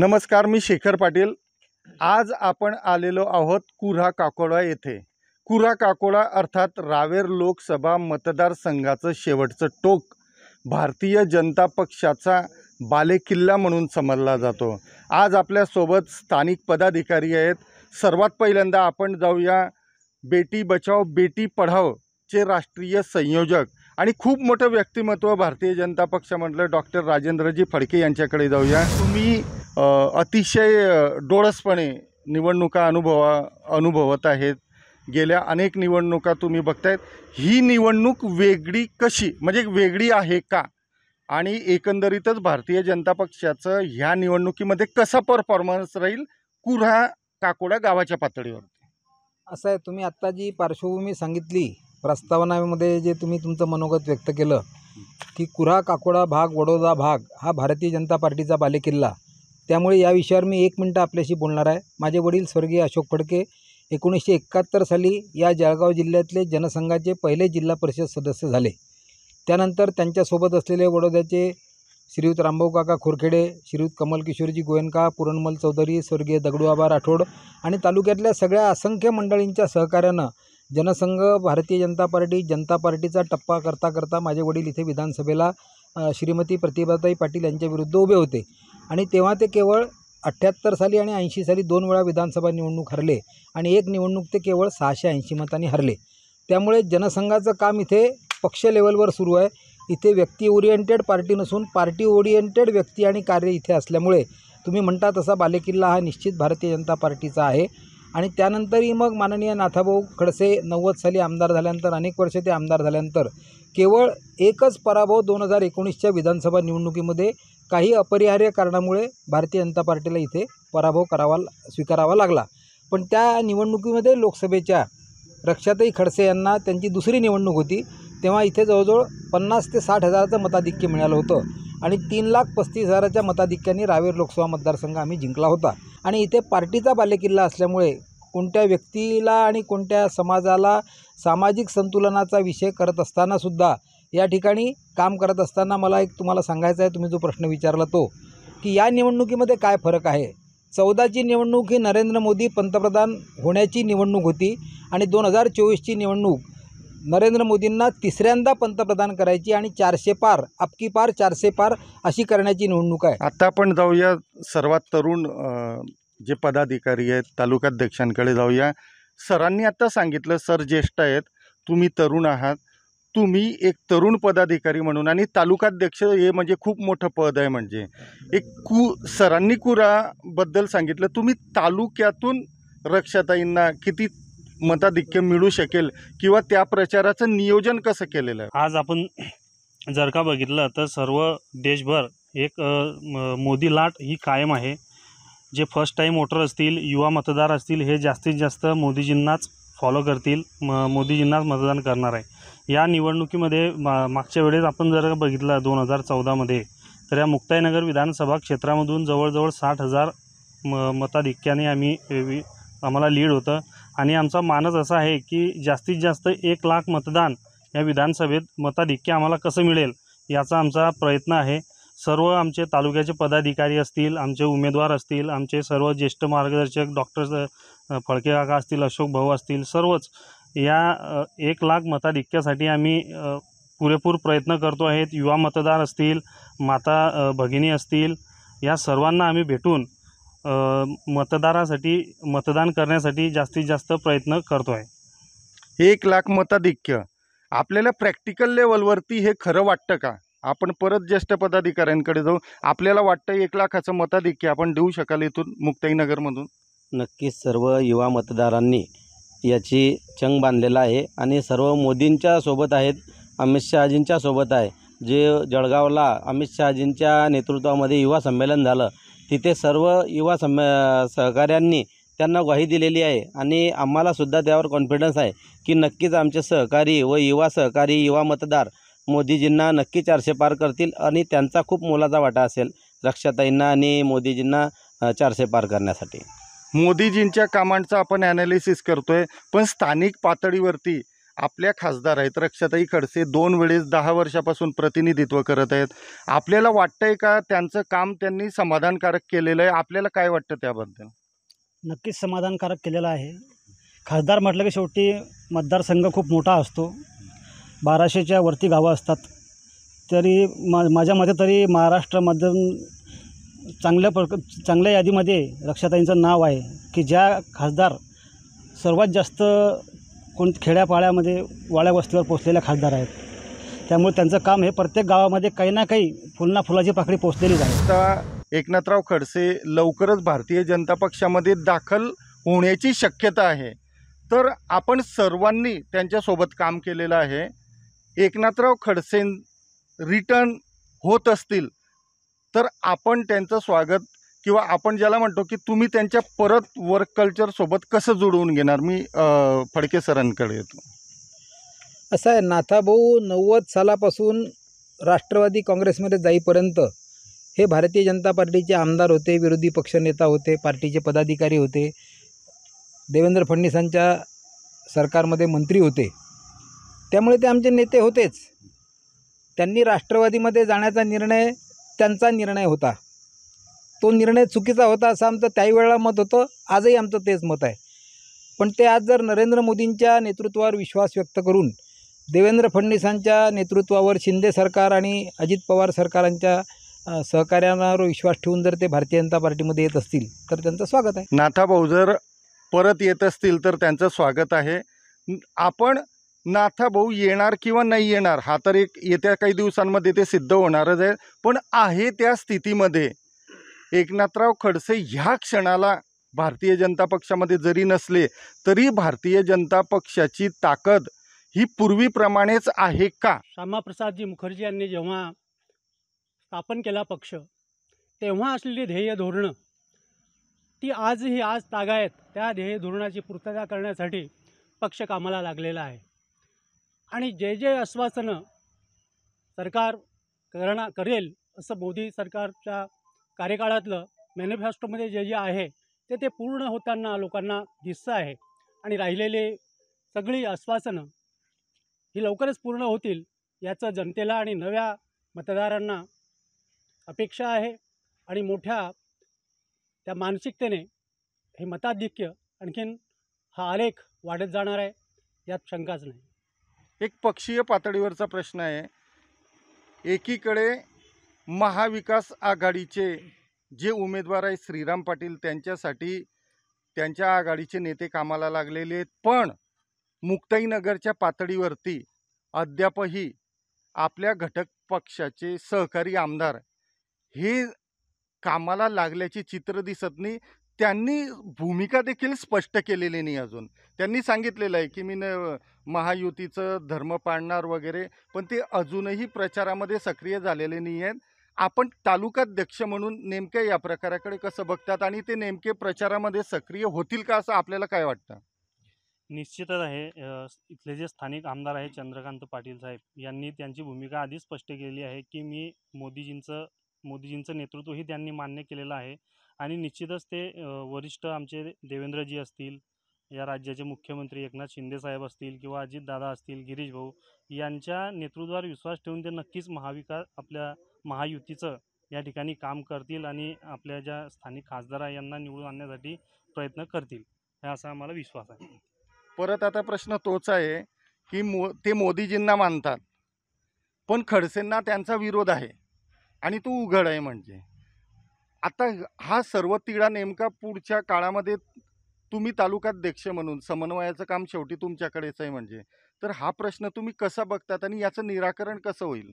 नमस्कार मी शेखर पाटील आज आपण आलेलो आहोत कुऱ्हा काकोडा येथे कुऱ्हा काकोडा अर्थात रावेर लोकसभा मतदारसंघाचं शेवटचं टोक भारतीय जनता पक्षाचा बालेकिल्ला म्हणून समजला जातो आज आपल्यासोबत स्थानिक पदाधिकारी आहेत सर्वात पहिल्यांदा आपण जाऊया बेटी बचाव बेटी पढाव चे राष्ट्रीय संयोजक आणि खूप मोठं व्यक्तिमत्व भारतीय जनता पक्ष म्हटलं डॉक्टर राजेंद्रजी फडके यांच्याकडे जाऊया तुम्ही अतिशय डोळसपणे निवडणुका अनुभवा अनुभवत आहेत गेल्या अनेक निवडणुका तुम्ही बघतायत ही निवडणूक वेगळी कशी म्हणजे वेगळी आहे का आणि एकंदरीतच भारतीय जनता पक्षाचं ह्या निवडणुकीमध्ये कसा परफॉर्मन्स राहील कुऱ्हा काकोडा गावाच्या पातळीवर असं आहे तुम्ही आत्ता जी पार्श्वभूमी सांगितली प्रस्तावनामध्ये जे तुम्ही तुमचं मनोगत व्यक्त केलं की कुऱ्हा काकोडा भाग वडोदा भाग हा भारतीय जनता पार्टीचा बालेकिल्ला त्यामुळे या विषयावर मी एक मिनटं आपल्याशी बोलणार आहे माझे वडील स्वर्गीय अशोक फडके एकोणीसशे एकाहत्तर साली या जळगाव जिल्ह्यातले जनसंघाचे पहिले जिल्हा परिषद सदस्य झाले त्यानंतर त्यांच्यासोबत असलेले वडोद्याचे श्रीयुत रामभाऊ काका खोरखेडे श्रीयुत किशोरजी गोयनका पुरणमल चौधरी स्वर्गीय दगडूबाबा राठोड आणि तालुक्यातल्या सगळ्या असंख्य मंडळींच्या सहकार्यानं जनसंघ भारतीय जनता पार्टी जनता पार्टीचा टप्पा करता करता माझे वडील इथे विधानसभेला श्रीमती प्रतिभाताई पाटील यांच्याविरुद्ध उभे होते आणि तेव्हा ते केवळ अठ्ठ्याहत्तर साली आणि ऐंशी साली दोन वेळा विधानसभा निवडणूक हरले आणि एक निवडणूक ते केवळ सहाशे ऐंशी मतांनी हरले त्यामुळे जनसंघाचं काम इथे पक्ष लेवलवर सुरू आहे इथे व्यक्ती ओरिएंटेड पार्टी नसून पार्टी ओरिएंटेड व्यक्ती आणि कार्य इथे असल्यामुळे तुम्ही म्हणता तसा बालेकिल्ला हा निश्चित भारतीय जनता पार्टीचा आहे आणि त्यानंतरही मग माननीय नाथाभाऊ खडसे नव्वद साली आमदार झाल्यानंतर अनेक वर्षे ते आमदार झाल्यानंतर केवळ एकच पराभव दोन हजार एकोणीसच्या विधानसभा निवडणुकीमध्ये काही अपरिहार्य कारणामुळे भारतीय जनता पार्टीला इथे पराभव करावा स्वीकारावा लागला पण त्या निवडणुकीमध्ये लोकसभेच्या रक्षाताई खडसे यांना त्यांची दुसरी निवडणूक होती तेव्हा इथे जवळजवळ पन्नास ते साठ हजाराचं मताधिक्य मिळालं होतं आणि तीन लाख पस्तीस हजाराच्या मताधिक्याने रावेर लोकसभा मतदारसंघ आम्ही जिंकला होता आणि इथे पार्टीचा बालेकिल्ला असल्यामुळे कोणत्या व्यक्तीला आणि कोणत्या समाजाला सामाजिक संतुलनाचा विषय करत असतानासुद्धा या ठिकाणी काम करत असताना मला एक तुम्हाला सांगायचं आहे तुम्ही जो प्रश्न विचारला तो की या निवडणुकीमध्ये काय फरक आहे चौदाची निवडणूक ही नरेंद्र मोदी पंतप्रधान होण्याची निवडणूक होती आणि दोन हजार चोवीसची निवडणूक नरेंद्र मोदींना तिसऱ्यांदा पंतप्रधान करायची आणि चारशे पार आपकी पार चारशे पार अशी करण्याची निवडणूक आहे आता आपण जाऊया सर्वात तरुण जे पदाधिकारी आहेत तालुकाध्यक्षांकडे जाऊया सरांनी आता सांगितलं सर ज्येष्ठ आहेत तुम्ही तरुण आहात तुम्ही एक तरुण पदाधिकारी म्हणून आणि तालुकाध्यक्ष हे म्हणजे खूप मोठं पद आहे म्हणजे एक कु सरांनी कुराबद्दल सांगितलं तुम्ही तालुक्यातून रक्षाताईंना किती मताधिक्य मिळू शकेल किंवा त्या प्रचाराचं नियोजन कसं केलेलं आहे आज आपण जर का बघितलं तर सर्व देशभर एक मोदी लाट ही कायम आहे जे फर्स्ट टाईम वोटर असतील युवा मतदार असतील हे जास्तीत जास्त मोदीजींनाच फॉलो करतील म मोदीजींनाच मतदान करणार आहे या निवडणुकीमध्ये मा मागच्या वेळेस आपण जर बघितलं दोन हजार चौदामध्ये तर या मुक्ताईनगर विधानसभा क्षेत्रामधून जवळजवळ साठ हजार म मताधिक्याने आम्ही आम्हाला लीड होतं आणि आमचा मानस असा आहे की जास्तीत जास्त एक लाख मतदान या विधानसभेत मताधिक्य आम्हाला कसं मिळेल याचा आमचा प्रयत्न आहे सर्व आमचे तालुक्याचे पदाधिकारी असतील आमचे उमेदवार असतील आमचे सर्व ज्येष्ठ मार्गदर्शक डॉक्टर फळके काका असतील अशोक भाऊ असतील सर्वच या एक लाख मताधिक्यासाठी आम्ही पुरेपूर प्रयत्न करतो आहेत युवा मतदार असतील माता भगिनी असतील या सर्वांना आम्ही भेटून मतदारासाठी मतदान करण्यासाठी जास्तीत जास्त प्रयत्न करतो आहे एक लाख मताधिक्य आपल्याला प्रॅक्टिकल लेवलवरती हे खरं वाटतं का आपण परत ज्येष्ठ पदाधिकाऱ्यांकडे जाऊ आपल्याला वाटतं एक लाखाचं मताधिक्य आपण देऊ शकाल इथून मुक्ताईनगरमधून नक्कीच सर्व युवा मतदारांनी याची चंग बांधलेला आहे आणि सर्व मोदींच्या सोबत आहेत अमित शहाजींच्या सोबत आहे जे जळगावला अमित शहाजींच्या नेतृत्वामध्ये युवा संमेलन झालं तिथे सर्व युवा सम सहकाऱ्यांनी त्यांना ग्वाही दिलेली आहे आणि आम्हालासुद्धा त्यावर कॉन्फिडन्स आहे की नक्कीच आमचे सहकारी व युवा सहकारी युवा मतदार मोदीजींना नक्की चारशे पार करतील आणि त्यांचा खूप मोलाचा वाटा असेल रक्षाताईंना आणि मोदीजींना चारशे पार करण्यासाठी मोदीजींच्या कामांचं आपण ॲनालिसिस करतो आहे पण स्थानिक पातळीवरती आपल्या खासदार आहेत रक्षाताई खडसे दोन वेळेस दहा वर्षापासून प्रतिनिधित्व करत आहेत आपल्याला वाटतंय का त्यांचं काम त्यांनी समाधानकारक केलेलं आहे आपल्याला काय वाटतं त्याबद्दल नक्कीच समाधानकारक केलेलं आहे खासदार म्हटलं की शेवटी मतदारसंघ खूप मोठा असतो बाराशेच्या वरती गावं असतात तरी मा माझ्या मते तरी महाराष्ट्रामधून चांगल्या प्रक चांगल्या यादीमध्ये रक्षाताईंचं नाव आहे की ज्या खासदार सर्वात जास्त कोण खेड्यापाड्यामध्ये वाड्या वस्तीवर पोचलेल्या खासदार आहेत त्यामुळे त्यांचं काम हे प्रत्येक गावामध्ये काही ना काही फुलना फुलाची पाखडी पोचलेली आहे आता एकनाथराव खडसे लवकरच भारतीय जनता पक्षामध्ये दाखल होण्याची शक्यता आहे तर आपण सर्वांनी त्यांच्यासोबत काम केलेलं आहे एकनाथराव खडसे रिटर्न होत असतील तर आपण त्यांचं स्वागत किंवा आपण ज्याला म्हणतो की तुम्ही त्यांच्या परत वर्क कल्चरसोबत कसं जुळवून घेणार मी फडके सरांकडे येतो असं आहे नाथाभाऊ नव्वद सालापासून राष्ट्रवादी काँग्रेसमध्ये जाईपर्यंत हे भारतीय जनता पार्टीचे आमदार होते विरोधी पक्षनेता होते पार्टीचे पदाधिकारी होते देवेंद्र फडणवीसांच्या सरकारमध्ये मंत्री होते त्यामुळे ते आमचे नेते होतेच त्यांनी राष्ट्रवादीमध्ये जाण्याचा निर्णय त्यांचा निर्णय होता तो निर्णय चुकीचा होता असं आमचं त्याही वेळेला मत होतं आजही आमचं तेच मत आहे पण ते आज जर नरेंद्र मोदींच्या नेतृत्वावर विश्वास व्यक्त करून देवेंद्र फडणवीसांच्या नेतृत्वावर शिंदे सरकार आणि अजित पवार सरकारांच्या सहकार्यांवर विश्वास ठेवून जर ते भारतीय जनता पार्टीमध्ये येत असतील तर त्यांचं स्वागत आहे नाथाभाऊ जर परत येत असतील तर त्यांचं स्वागत आहे आपण नाथा भाऊ येणार किंवा नाही येणार हा तर एक येत्या काही दिवसांमध्ये ते सिद्ध होणारच आहे पण आहे त्या स्थितीमध्ये एकनाथराव खडसे ह्या क्षणाला भारतीय जनता पक्षामध्ये जरी नसले तरी भारतीय जनता पक्षाची ताकद ही पूर्वीप्रमाणेच आहे का श्यामाप्रसादजी मुखर्जी यांनी जेव्हा स्थापन केला पक्ष तेव्हा असलेली ध्येय धोरणं ती आजही आज तागायत त्या ध्येय धोरणाची पूर्तता करण्यासाठी पक्ष कामाला लागलेला आहे आणि जे जे आश्वासनं सरकार करणा करेल असं मोदी सरकारच्या कार्यकाळातलं मॅनिफेस्टोमध्ये जे जे आहे ते ते पूर्ण होताना लोकांना दिसतं आहे आणि राहिलेले सगळी आश्वासनं ही लवकरच पूर्ण होतील याचं जनतेला आणि नव्या मतदारांना अपेक्षा आहे आणि मोठ्या त्या मानसिकतेने हे मताधिक्य आणखीन हा आलेख वाढत जाणार आहे यात शंकाच नाही एक पक्षीय पातळीवरचा प्रश्न आहे एकीकडे महाविकास आघाडीचे जे उमेदवार आहे श्रीराम पाटील त्यांच्यासाठी त्यांच्या आघाडीचे नेते कामाला लागलेले आहेत पण मुक्ताईनगरच्या पातळीवरती अद्यापही आपल्या घटक पक्षाचे सहकारी आमदार हे कामाला लागल्याचे चित्र दिसत नाही त्यांनी भूमिका देखील स्पष्ट केलेली नाही अजून त्यांनी सांगितलेलं आहे की मी न महायुतीचं धर्म पाळणार वगैरे पण ते अजूनही प्रचारामध्ये सक्रिय झालेले नाही आहेत आपण तालुकाध्यक्ष म्हणून नेमक्या या प्रकाराकडे कसं बघतात आणि ते नेमके प्रचारामध्ये सक्रिय होतील का असं आपल्याला काय वाटतं निश्चितच आहे इथले जे स्थानिक आमदार आहे चंद्रकांत पाटील साहेब यांनी त्यांची भूमिका आधी स्पष्ट केली आहे की मी मोदीजींचं मोदीजींचं नेतृत्वही त्यांनी मान्य केलेलं आहे आणि निश्चितच ते वरिष्ठ आमचे देवेंद्रजी असतील या राज्याचे मुख्यमंत्री एकनाथ शिंदेसाहेब असतील किंवा अजितदादा असतील गिरीश भाऊ यांच्या नेतृत्वावर विश्वास ठेवून ते नक्कीच महाविकास आपल्या महायुतीचं या ठिकाणी काम करतील आणि आपल्या ज्या स्थानिक खासदार आहे यांना निवडून आणण्यासाठी प्रयत्न करतील हा असा आम्हाला विश्वास आहे परत आता प्रश्न तोच आहे की मो ते मोदीजींना मानतात पण खडसेंना त्यांचा विरोध आहे आणि तो उघड आहे म्हणजे आता हा सर्व तिढा नेमका पुढच्या काळामध्ये तुम्ही तालुकाध्यक्ष म्हणून समन्वयाचं काम शेवटी तुमच्याकडेच आहे म्हणजे तर हा प्रश्न तुम्ही कसा बघतात आणि याचं निराकरण कसं होईल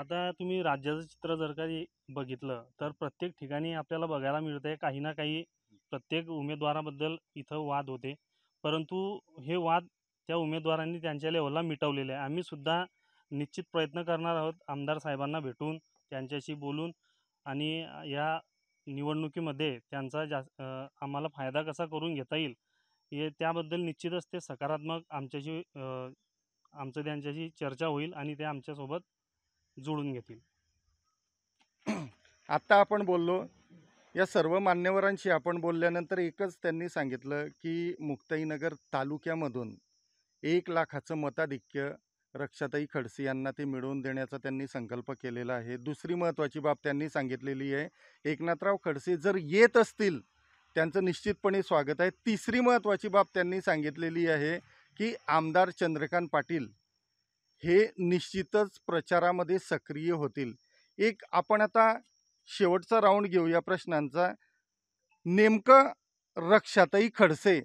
आता तुम्ही राज्याचं चित्र जर का बघितलं तर प्रत्येक ठिकाणी आपल्याला बघायला मिळतं आहे काही ना काही प्रत्येक उमेदवाराबद्दल इथं वाद होते परंतु हे वाद त्या उमेदवारांनी त्यांच्या लेवलला मिटवलेले आहे आम्हीसुद्धा निश्चित प्रयत्न करणार आहोत आमदार साहेबांना भेटून त्यांच्याशी बोलून आणि या निवडणुकीमध्ये त्यांचा जास्त आम्हाला फायदा कसा करून घेता येईल हे त्याबद्दल निश्चितच ते सकारात्मक आमच्याशी आमचं त्यांच्याशी चर्चा होईल आणि ते आमच्यासोबत जुळून घेतील आत्ता आपण बोललो या सर्व मान्यवरांशी आपण बोलल्यानंतर एकच त्यांनी सांगितलं की मुक्ताईनगर तालुक्यामधून एक लाखाचं मताधिक्य रक्षाताई खडसे यांना ते मिळवून देण्याचा त्यांनी संकल्प केलेला आहे दुसरी महत्त्वाची बाब त्यांनी सांगितलेली आहे एकनाथराव खडसे जर येत असतील त्यांचं निश्चितपणे स्वागत आहे तिसरी महत्त्वाची बाब त्यांनी सांगितलेली आहे की आमदार चंद्रकांत पाटील हे निश्चितच प्रचारामध्ये सक्रिय होतील एक आपण आता शेवटचा राऊंड घेऊया प्रश्नांचा नेमकं रक्षाताई खडसे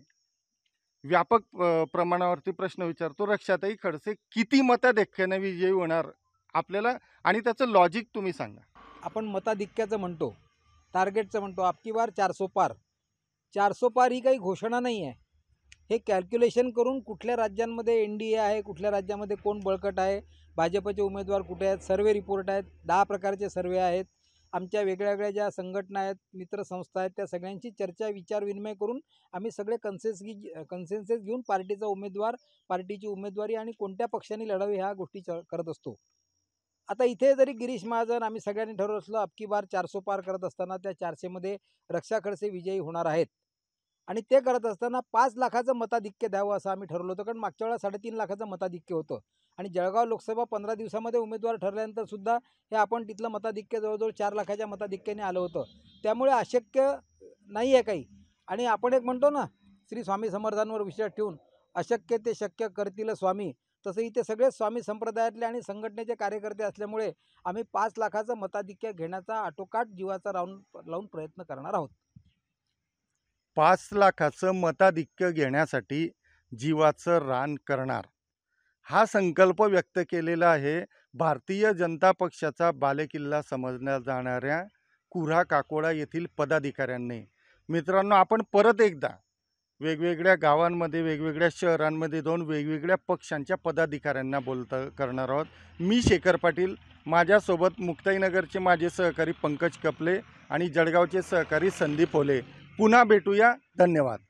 व्यापक प्रमाणावरती प्रश्न विचारतो रक्षाताई खडसे किती मताधिक्याने विजयी होणार आपल्याला आणि त्याचं लॉजिक तुम्ही सांगा आपण मताधिक्याचं म्हणतो टार्गेटचं म्हणतो आपकी बार चारसो पार चारसो पार ही काही घोषणा नाही आहे हे कॅल्क्युलेशन करून कुठल्या राज्यांमध्ये एन डी ए आहे कुठल्या राज्यामध्ये कोण बळकट आहे भाजपचे उमेदवार कुठे आहेत सर्वे रिपोर्ट आहेत दहा प्रकारचे सर्वे आहेत आमच्या वेगळ्या वेगळ्या ज्या संघटना आहेत मित्रसंस्था आहेत त्या सगळ्यांची चर्चा विचार विनिमय करून आम्ही सगळे कन्सेस कन्सेन्सेस घेऊन पार्टीचा उमेदवार पार्टीची उमेदवारी आणि कोणत्या पक्षाने लढावी ह्या गोष्टी च करत असतो आता इथे जरी गिरीश महाजन आम्ही सगळ्यांनी ठरवलं असलं अबकी बार चारसो पार करत असताना त्या चारशेमध्ये रक्षा खडसे विजयी होणार आहेत आणि ते करत असताना पाच लाखाचं मताधिक्य द्यावं असं आम्ही ठरवलं होतं कारण मागच्या वेळा साडेतीन लाखाचं मताधिक्य होतं आणि जळगाव लोकसभा पंधरा दिवसामध्ये उमेदवार ठरल्यानंतर सुद्धा हे आपण तिथलं मताधिक्य जवळजवळ चार लाखाच्या मताधिक्याने आलं होतं त्यामुळे अशक्य नाही आहे काही आणि आपण एक म्हणतो ना श्री स्वामी समर्थांवर विश्वास ठेवून अशक्य ते शक्य करतील स्वामी तसं इथे सगळे स्वामी संप्रदायातले आणि संघटनेचे कार्यकर्ते असल्यामुळे आम्ही पाच लाखाचं मताधिक्य घेण्याचा आटोकाट जीवाचा राहून लावून प्रयत्न करणार आहोत पाच लाखाचं मताधिक्य घेण्यासाठी जीवाचं रान करणार हा संकल्प व्यक्त केलेला आहे भारतीय जनता पक्षाचा बालेकिल्ला समजल्या जाणाऱ्या कुऱ्हा काकोडा येथील पदाधिकाऱ्यांनी मित्रांनो आपण परत एकदा वेगवेगळ्या गावांमध्ये वेगवेगळ्या शहरांमध्ये जाऊन वेगवेगळ्या पक्षांच्या पदाधिकाऱ्यांना बोलत करणार आहोत मी शेखर पाटील माझ्यासोबत मुक्ताईनगरचे माझे सहकारी पंकज कपले आणि जळगावचे सहकारी संदीप ओले पुन्हा भेटूया धन्यवाद